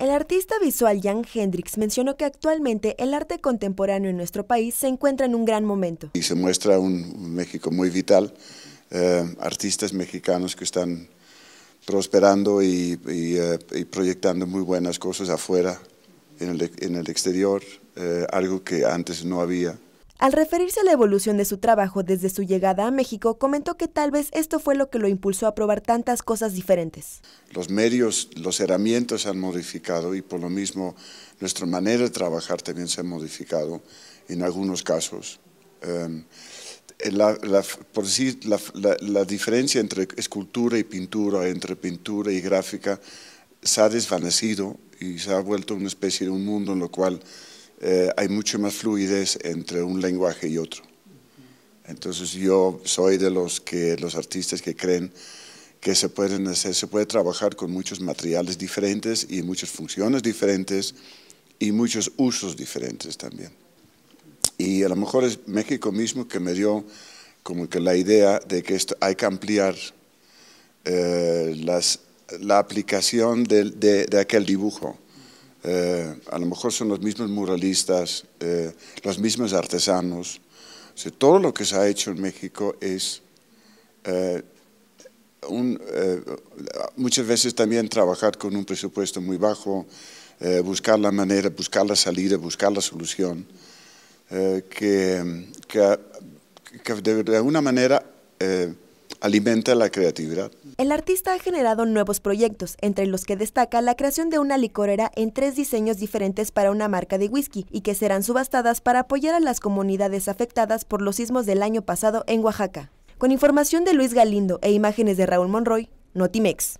El artista visual Jan Hendrix mencionó que actualmente el arte contemporáneo en nuestro país se encuentra en un gran momento. Y se muestra un México muy vital, eh, artistas mexicanos que están prosperando eh, y, proyectando muy buenas cosas afuera, en el, exterior, eh, algo que antes no había. Al referirse a la evolución de su trabajo desde su llegada a México, comentó que tal vez esto fue lo que lo impulsó a probar tantas cosas diferentes. Los medios, los herramientas han modificado y por lo mismo nuestra manera de trabajar también se ha modificado en algunos casos. Em, la, por decir, la, la, diferencia entre escultura y pintura, entre pintura y gráfica, se ha desvanecido y se ha vuelto una especie de un mundo en lo cual eh, hay mucho más fluidez entre un lenguaje y otro. Entonces yo soy de los, que, los artistas que creen que se, pueden se puede trabajar con muchos materiales diferentes y muchas funciones diferentes y muchos usos diferentes también. Y a lo mejor es México mismo que me dio como que la idea de que esto hay que ampliar eh, las, la aplicación de, de aquel dibujo eh, a lo mejor son los mismos muralistas, eh, los mismos artesanos. todo lo que se ha hecho en México es eh, muchas veces también trabajar con un presupuesto muy bajo, buscar la manera, buscar la salida, buscar la solución, que, que, de, alguna manera alimenta la creatividad. El artista ha generado nuevos proyectos, entre los que destaca la creación de una licorera en tres diseños diferentes para una marca de whisky y que serán subastadas para apoyar a las comunidades afectadas por los sismos del año pasado en Oaxaca. Con información de Luis Galindo e imágenes de Raúl Monroy, Notimex.